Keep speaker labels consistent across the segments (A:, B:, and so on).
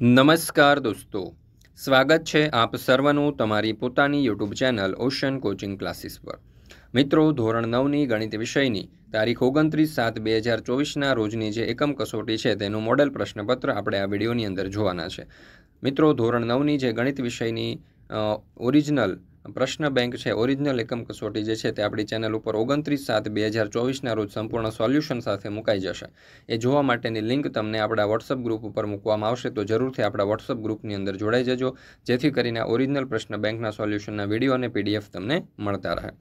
A: નમસ્કાર દોસ્તો સ્વાગત છે આપ સર્વનું તમારી પોતાની YouTube channel Ocean coaching classes પર મિત્રો ધોરણ નવની ગણિત વિષયની તારીખ ઓગણત્રીસ સાત બે હજાર ચોવીસના રોજની જે એકમ કસોટી છે તેનું મોડેલ પ્રશ્નપત્ર આપણે આ વિડીયોની અંદર જોવાના છે મિત્રો ધોરણ નવની જે ગણિત વિષયની ઓરિજિનલ પ્રશ્ન બેંક છે ઓરિજિનલ એકમ કસોટી જે છે તે આપણી ચેનલ ઉપર ઓગણત્રીસ સાત બે હજાર ચોવીસના રોજ સંપૂર્ણ સોલ્યુશન સાથે મુકાઈ જશે એ જોવા માટેની લિંક તમને આપણા વોટ્સઅપ ગ્રુપ ઉપર મૂકવામાં આવશે તો જરૂરથી આપણા વોટ્સઅપ ગ્રુપની અંદર જોડાઈ જજો જેથી કરીને ઓરિજિનલ પ્રશ્ન બેંકના સોલ્યુશનના વિડીયો અને પીડીએફ તમને મળતા રહે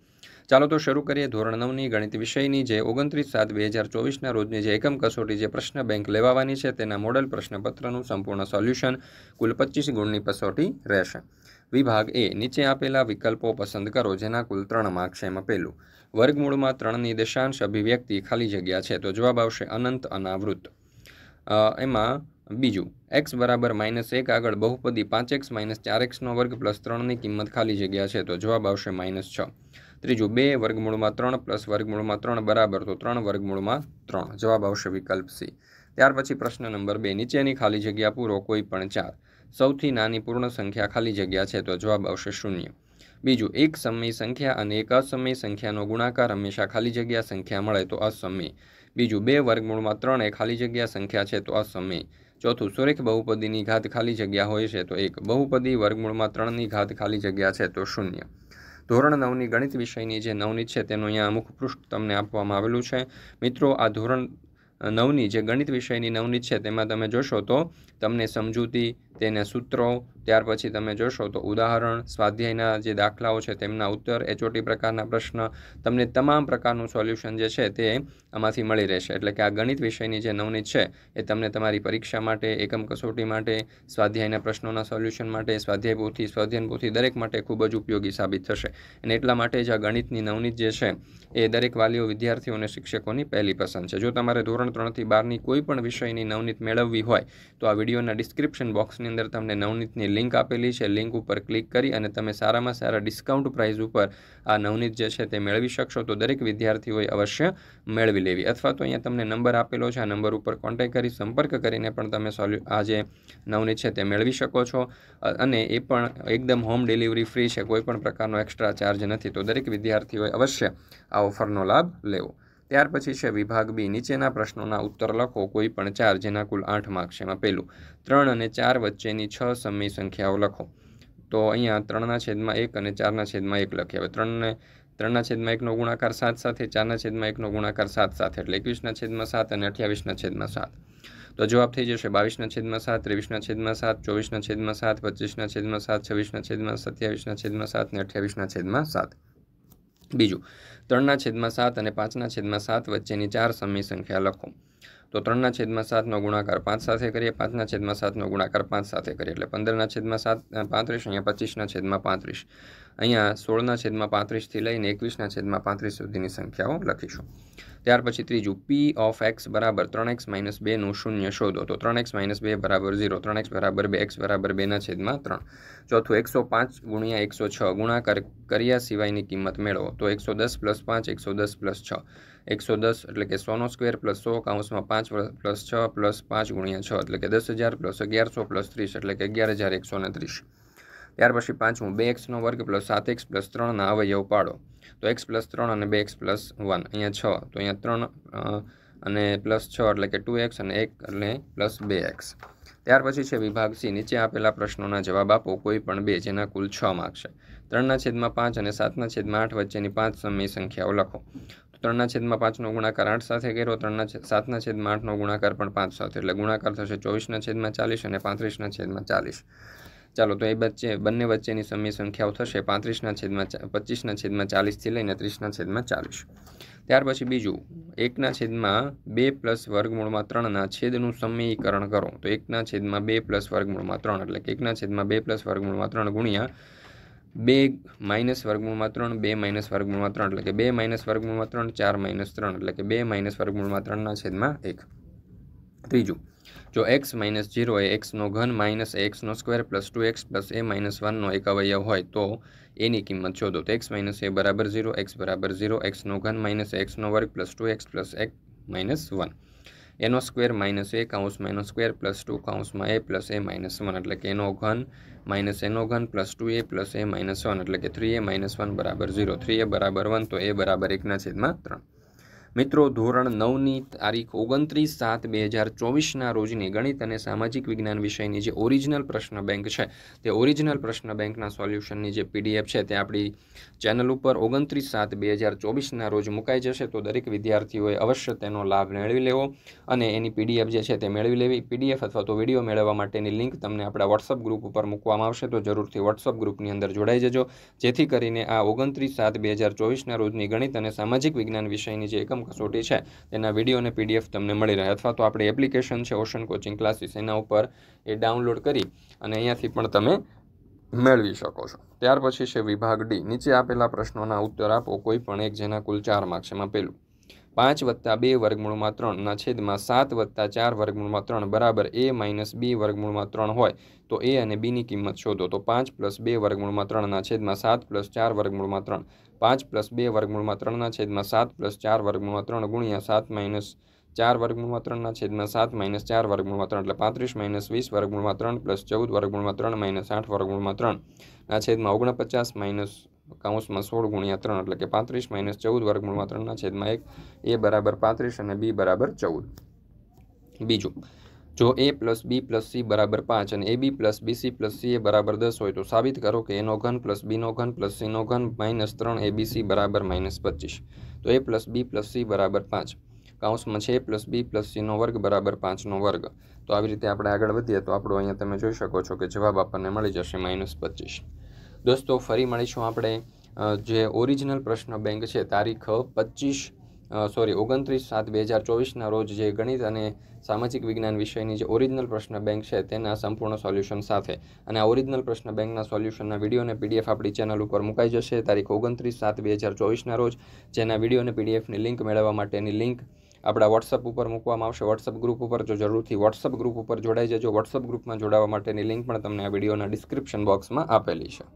A: ચાલો તો શરૂ કરીએ ધોરણ નવની ગણિત વિષયની જે ઓગણત્રીસ સાત બે હજાર ચોવીસના રોજની જે એકમ કસોટી જે પ્રશ્ન બેંક લેવાની છે તેના મોડલ પ્રશ્નપત્રનું સંપૂર્ણ સોલ્યુશન કુલ પચીસ ગુણની કસોટી રહેશે વિભાગ એ નીચે આપેલા વિકલ્પો પસંદ કરો જેના કુલ ત્રણ માર્ક છે એમાં વર્ગમૂળમાં ત્રણની દશાંશ અભિવ્યક્તિ ખાલી જગ્યા છે તો જવાબ આવશે અનંત અનાવૃત એમાં બીજું એક્સ બરાબર માઇનસ એક આગળ બહુપદી પાંચ એક્સ માઇનસ ચાર એક્સનો વર્ગ પ્લસ ત્રણની કિંમત ખાલી જગ્યા છે તો જવાબ આવશે માઇનસ છ ત્રીજું બે વર્ગમૂળમાં ત્રણ પ્લસ વર્ગમૂળમાં ત્રણ બરાબર તો ત્રણ વર્ગમૂળમાં ત્રણ જવાબ આવશે વિકલ્પ સી ત્યાર પછી પ્રશ્ન નંબર બે નીચેની ખાલી જગ્યા પૂરો કોઈ પણ ચાર સૌથી નાની પૂર્ણ સંખ્યા ખાલી જગ્યા છે તો જવાબ આવશે શૂન્ય બીજું એક સમય સંખ્યા અને એક અસમય સંખ્યાનો ગુણાકાર હંમેશા ખાલી જગ્યા સંખ્યા મળે તો અસમય બીજું બે વર્ગમૂળમાં ત્રણ એ ખાલી જગ્યા સંખ્યા છે તો અસમય ચોથું સુરેખ બહુપદીની ઘાત ખાલી જગ્યા હોય છે તો એક બહુપદી વર્ગમૂળમાં ત્રણની ઘાત ખાલી જગ્યા છે તો શૂન્ય ધોરણ નવની ગણિત વિષયની જે નવનીત છે તેનું અહીંયા અમુક પૃષ્ઠ તમને આપવામાં આવેલું છે મિત્રો આ ધોરણ નવની જે ગણિત વિષયની નવનીત છે તેમાં તમે જોશો તો તમને સમજૂતી તેને સૂત્રો ત્યાર પછી તમે જોશો તો ઉદાહરણ સ્વાધ્યાયના જે દાખલાઓ છે તેમના ઉત્તર એચઓટી પ્રકારના પ્રશ્ન તમને તમામ પ્રકારનું સોલ્યુશન જે છે તે આમાંથી મળી રહેશે એટલે કે આ ગણિત વિષયની જે નવનીત છે એ તમને તમારી પરીક્ષા માટે એકમ કસોટી માટે સ્વાધ્યાયના પ્રશ્નોના સોલ્યુશન માટે સ્વાધ્યાય પોથી સ્વાધ્યાયન પોથી દરેક માટે ખૂબ જ ઉપયોગી સાબિત થશે અને એટલા માટે જ આ ગણિતની નવનીત જે છે એ દરેક વાલીઓ વિદ્યાર્થીઓ અને શિક્ષકોની પહેલી પસંદ છે જો તમારે ધોરણ ત્રણથી બારની કોઈ પણ વિષયની નવનીત મેળવવી હોય તો આ વિડીયોના ડિસ્ક્રિપ્શન બોક્સ બોક્સની અંદર તમને નવનીતની લિંક આપેલી છે લિંક ઉપર ક્લિક કરી અને તમે સારામાં સારા ડિસ્કાઉન્ટ પ્રાઇસ ઉપર આ નવનીત જે છે તે મેળવી શકશો તો દરેક વિદ્યાર્થીઓએ અવશ્ય મેળવી લેવી અથવા તો અહીંયા તમને નંબર આપેલો છે આ નંબર ઉપર કોન્ટેક્ટ કરી સંપર્ક કરીને પણ તમે સોલ્યુ આ જે નવનીત છે તે મેળવી શકો છો અને એ પણ એકદમ હોમ ડિલિવરી ફ્રી છે કોઈપણ પ્રકારનો એક્સ્ટ્રા ચાર્જ નથી તો દરેક વિદ્યાર્થીઓએ અવશ્ય આ ઓફરનો લાભ લેવો ત્યાર પછી છે વિભાગ બી નીચેના પ્રશ્નોના ઉત્તર લખો કોઈ પણ ચાર જેના કુલ આઠ માર્ક્સ એમાં પહેલું ત્રણ અને ચાર વચ્ચેની છ સમય સંખ્યાઓ લખો તો અહીંયા ત્રણના છેદમાં એક અને ચારના છેદમાં એક લખ્યા હવે ત્રણને ત્રણના છેદમાં એકનો ગુણાકાર સાત સાથે ચારના છેદમાં એકનો ગુણાકાર સાત સાથે એટલે એકવીસના છેદમાં સાત અને અઠ્યાવીસના છેદમાં સાત તો જવાબ થઈ જશે બાવીસના છેદમાં સાત ત્રેવીસના છેદમાં સાત ચોવીસના છેદમાં સાત પચીસના છેદમાં સાત છવ્વીસના છેદમાં સત્યાવીસના છેદમાં સાત અને અઠ્યાવીસના છેદમાં સાત બીજું ત્રણના છેદમાં સાત અને પાંચના છેદમાં સાત વચ્ચેની ચાર સમી સંખ્યા લખો તો ત્રણના છેદમાં સાતનો ગુણાકાર પાંચ સાથે કરીએ પાંચના છેદમાં સાતનો ગુણાકાર પાંચ સાથે કરીએ એટલે પંદરના છેદમાં સાત પાંત્રીસ અહીંયા પચીસના છેદમાં પાંત્રીસ અહીંયા સોળના છેદમાં પાંત્રીસથી લઈને એકવીસના છેદમાં પાંત્રીસ સુધીની સંખ્યાઓ લખીશું ત્યાર પછી ત્રીજું પી ઓફ એક્સ બરાબર ત્રણ એક્સ માઇનસ બેનું શૂન્ય શોધો તો ત્રણ એક્સ માઇનસ બે બરાબર ઝીરો ત્રણ એક્સ બરાબર બે એક્સ બરાબર બેના છેદમાં ત્રણ ચોથું એકસો પાંચ ગુણ્યા એકસો છ ગુણાકાર કર્યા સિવાયની કિંમત મેળવો તો એકસો દસ પ્લસ પાંચ એકસો દસ પ્લસ છ એકસો દસ એટલે કે સોનો સ્ક્વેર પ્લસ સો કાઉન્સમાં પાંચ પ્લસ છ પ્લસ પાંચ ગુણ્યા છ એટલે કે દસ હજાર પ્લસ અગિયારસો પ્લસ ત્રીસ એટલે કે અગિયાર હજાર એકસો ને ત્રીસ ત્યાર પછી પાંચમું બે એક્સનો વર્ગ પ્લસ સાત એક્સ પ્લસ ત્રણના અવયવ પાડો તો એક્સ પ્લસ ત્રણ અને બે એક્સ પ્લસ વન અહીંયા છ તો અહીંયા ત્રણ અને પ્લસ છ એટલે કે ટુ એક્સ અને એક એટલે પ્લસ બે એક્સ ત્યાર પછી છે વિભાગ સી નીચે આપેલા પ્રશ્નોના જવાબ આપો કોઈ પણ બે જેના કુલ છ માર્ક છે ત્રણના છેદમાં પાંચ અને સાતના છેદમાં આઠ વચ્ચેની પાંચ સમય સંખ્યાઓ લખો ત્રણના છેદમાં પાંચનો ગુણાકાર આઠ સાથે કર્યો ત્રણના સાતના છેદમાં આઠનો ગુણાકાર પણ પાંચ સાથે એટલે ગુણાકાર થશે ચોવીસના છેદમાં ચાલીસ અને પાંત્રીસના છેદમાં ચાલીસ ચાલો તો એ વચ્ચે બંને વચ્ચેની સમય સંખ્યાઓ થશે પાંત્રીસના છેદમાં પચીસના છેદમાં ચાલીસથી લઈને ત્રીસના છેદમાં ચાલીસ ત્યાર પછી બીજું એકના છેદમાં બે પ્લસ વર્ગમૂળમાં ત્રણના છેદનું સમીકરણ કરો તો એકના છેદમાં બે પ્લસ વર્ગમૂળમાં ત્રણ એટલે કે એકના છેદમાં બે પ્લસ વર્ગમૂળમાં ત્રણ ગુણ્યા બે માઇનસ વર્ગમૂળમાં ત્રણ બે માઇનસ વર્ગમૂળમાં ત્રણ એટલે કે બે માઇનસ વર્ગમૂળમાં ત્રણ ચાર માઇનસ ત્રણ એટલે કે બે માઇનસ વર્ગમૂળમાં ત્રણના છેદમાં એક ત્રીજું જો એક્સ માઇનસ જીરો એ એક્સનો ઘન માઇનસ એક્સનો square plus two x plus a minus વનનો એક અવયવ હોય તો એની કિંમત શોધો તો એક્સ માઇનસ એ બરાબર ઝીરો એક્સ બરાબર ઝીરો એક્સનો ઘન માઇનસ એક્સનો વર્ગ પ્લસ ટુ એક્સ પ્લસ એક માઇનસ વન એનો સ્ક્વેર માઇનસ એ કાઉન્સમાં એનો સ્ક્વેર પ્લસ ટુ કાઉન્સમાં a plus a minus one એટલે કે એનો ઘન માઇનસ એનો ઘન plus two a plus a minus one એટલે કે થ્રી એ માઇનસ વન બરાબર ઝીરો થ્રી એ બરાબર વન તો એ બરાબર એકના છેદમાં ત્રણ મિત્રો ધોરણ નવની તારીખ ઓગણત્રીસ સાત બે હજાર ચોવીસના રોજની ગણિત અને સામાજિક વિજ્ઞાન વિષયની જે ઓરિજિનલ પ્રશ્ન બેંક છે તે ઓરિજિનલ પ્રશ્ન બેંકના સોલ્યુશનની જે પીડીએફ છે તે આપણી ચેનલ ઉપર ઓગણત્રીસ સાત બે હજાર ચોવીસના રોજ મુકાઈ જશે તો દરેક વિદ્યાર્થીઓએ અવશ્ય તેનો લાભ મેળવી લેવો અને એની પીડીએફ જે છે તે મેળવી લેવી પીડીએફ અથવા તો વિડીયો મેળવવા માટેની લિંક તમને આપણા વોટ્સઅપ ગ્રુપ ઉપર મૂકવામાં આવશે તો જરૂરથી વોટ્સઅપ ગ્રુપની અંદર જોડાઈ જજો જેથી કરીને આ ઓગણત્રીસ સાત બે હજાર ચોવીસના રોજની ગણિત અને સામાજિક વિજ્ઞાન વિષયની જે એકમ કસોટી છે તેના વિડીયો અને પીડીએફ તમને મળી રહે અથવા તો આપણી એપ્લિકેશન છે ઓશન કોચિંગ ક્લાસીસ એના ઉપર એ ડાઉનલોડ કરી અને અહીંયાથી પણ તમે મેળવી શકો છો ત્યાર પછી છે વિભાગ ડી નીચે આપેલા પ્રશ્નોના ઉત્તર આપો કોઈ પણ એક જેના કુલ ચાર માર્ક્સ એમાં પહેલું પાંચ વત્તા બે વર્ગમૂળમાં ત્રણના છેદમાં સાત વત્તા ચાર વર્ગમૂળમાં ત્રણ બરાબર એ માઇનસ બી વર્ગમૂળમાં ત્રણ હોય તો એ અને બીની કિંમત શોધો તો પાંચ પ્લસ બે વર્ગમૂળમાં ત્રણના છેદમાં સાત પ્લસ ચાર વર્ગમૂળમાં ત્રણ પાંચ પ્લસ બે વર્ગમૂળમાં ત્રણના છેદમાં સાત પ્લસ ચાર વર્ગમૂળમાં ત્રણ ગુણ્યા સાત માઇનસ ચાર વર્ગમૂળમાં ત્રણના છેદમાં સાત માઇનસ ચાર વર્ગમૂળમાં ત્રણ એટલે પાંત્રીસ માઇનસ વીસ વર્ગમૂળમાં ત્રણ પ્લસ ચૌદ વર્ગમૂળમાં ત્રણ માઇનસ આઠ વર્ગમૂળમાં ત્રણના છેદમાં ઓગણપચાસ માઇનસ કાઉન્સમાં સોળ ગુણ્યા ત્રણ એટલે કે પાંત્રીસ માઇનસ ચૌદ વર્ગમૂળમાં ત્રણના છેદમાં એક એ બરાબર પાંત્રીસ અને બી બરાબર ચૌદ બીજું જો a plus b plus c બરાબર પાંચ અને a b plus b c plus c a બરાબર દસ હોય તો સાબિત કરો કે એનો ઘન પ્લસ બીનો ઘન પ્લસ સીનો ઘન માઇનસ ત્રણ એ બી સી બરાબર માઇનસ પચીસ તો a plus b plus c બરાબર પાંચ કાઉન્સમાં છે એ પ્લસ બી પ્લસ સીનો વર્ગ બરાબર પાંચનો વર્ગ તો આવી રીતે આપણે આગળ વધીએ તો આપણો અહીંયા તમે જોઈ શકો છો કે જવાબ આપણને મળી જશે માઇનસ પચીસ દોસ્તો ફરી મળીશું આપણે જે ઓરિજિનલ પ્રશ્ન બેંક છે તારીખ પચીસ સોરી ઓગણત્રીસ સાત બે હજાર ચોવીસના રોજ જે ગણિત અને સામાજિક વિજ્ઞાન વિષયની જે ઓરિજિનલ પ્રશ્ન બેંક છે તેના સંપૂર્ણ સોલ્યુશન સાથે અને આ ઓરિજિનલ પ્રશ્ન બેંકના સોલ્યુશનના વિડીયો અને પીડીએફ આપણી ચેનલ ઉપર મુકાઈ જશે તારીખ ઓગણત્રીસ સાત બે હજાર ચોવીસના રોજ જેના વિડીયો અને પીડીએફની લિંક મેળવવા માટેની લિંક આપણા વોટ્સઅપ ઉપર મૂકવામાં આવશે વોટ્સઅપ ગ્રુપ ઉપર જો જરૂરથી વોટ્સઅપ ગ્રુપ ઉપર જોડાઈ જજો વોટ્સઅપ ગ્રુપમાં જોડાવા માટેની લિંક પણ તમને આ વિડીયોના ડિસ્ક્રિપ્શન બોક્સમાં આપેલી છે